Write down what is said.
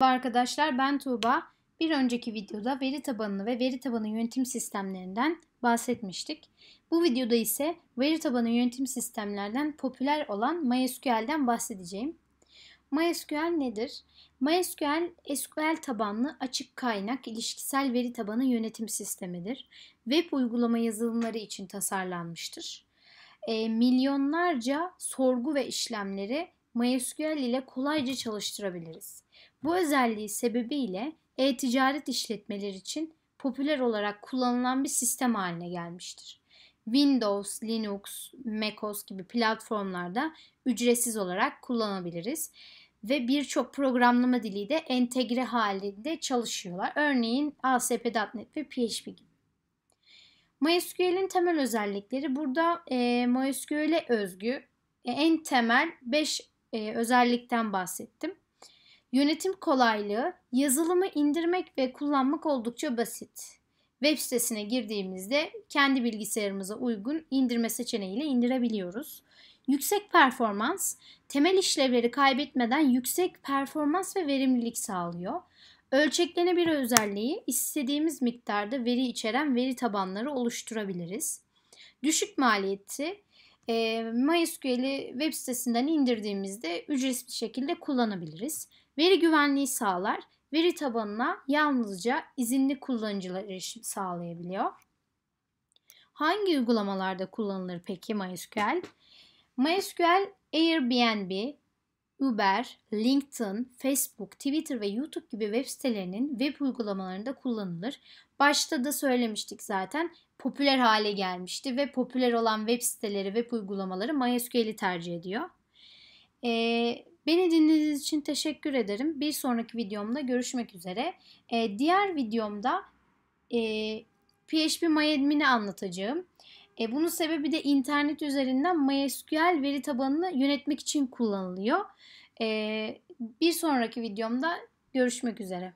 Merhaba arkadaşlar ben Tuğba. Bir önceki videoda veri tabanını ve veri tabanı yönetim sistemlerinden bahsetmiştik. Bu videoda ise veri tabanı yönetim sistemlerden popüler olan MySQL'den bahsedeceğim. MySQL nedir? MySQL, SQL tabanlı açık kaynak ilişkisel veri tabanı yönetim sistemidir. Web uygulama yazılımları için tasarlanmıştır. E, milyonlarca sorgu ve işlemleri MySQL ile kolayca çalıştırabiliriz. Bu özelliği sebebiyle e-ticaret işletmeleri için popüler olarak kullanılan bir sistem haline gelmiştir. Windows, Linux, macOS gibi platformlarda ücretsiz olarak kullanabiliriz ve birçok programlama dili de entegre halinde çalışıyorlar. Örneğin ASP.NET ve PHP gibi. MySQL'in temel özellikleri burada e, MySQL'e özgü e, en temel 5 e, özellikten bahsettim. Yönetim kolaylığı, yazılımı indirmek ve kullanmak oldukça basit. Web sitesine girdiğimizde kendi bilgisayarımıza uygun indirme seçeneğiyle indirebiliyoruz. Yüksek performans, temel işlevleri kaybetmeden yüksek performans ve verimlilik sağlıyor. Ölçeklenebilir özelliği, istediğimiz miktarda veri içeren veri tabanları oluşturabiliriz. Düşük maliyeti, e, MySQL'i web sitesinden indirdiğimizde ücretsiz bir şekilde kullanabiliriz. Veri güvenliği sağlar. Veri tabanına yalnızca izinli kullanıcılar erişim sağlayabiliyor. Hangi uygulamalarda kullanılır peki MySQL? MySQL Airbnb, Uber, LinkedIn, Facebook, Twitter ve YouTube gibi web sitelerinin web uygulamalarında kullanılır. Başta da söylemiştik zaten popüler hale gelmişti ve popüler olan web siteleri, web uygulamaları MySQL'i tercih ediyor. Ee, beni dinlediğiniz için teşekkür ederim. Bir sonraki videomda görüşmek üzere. Ee, diğer videomda e, PHP MyAdmin'i anlatacağım. E, bunun sebebi de internet üzerinden MySQL veri tabanını yönetmek için kullanılıyor. E, bir sonraki videomda görüşmek üzere.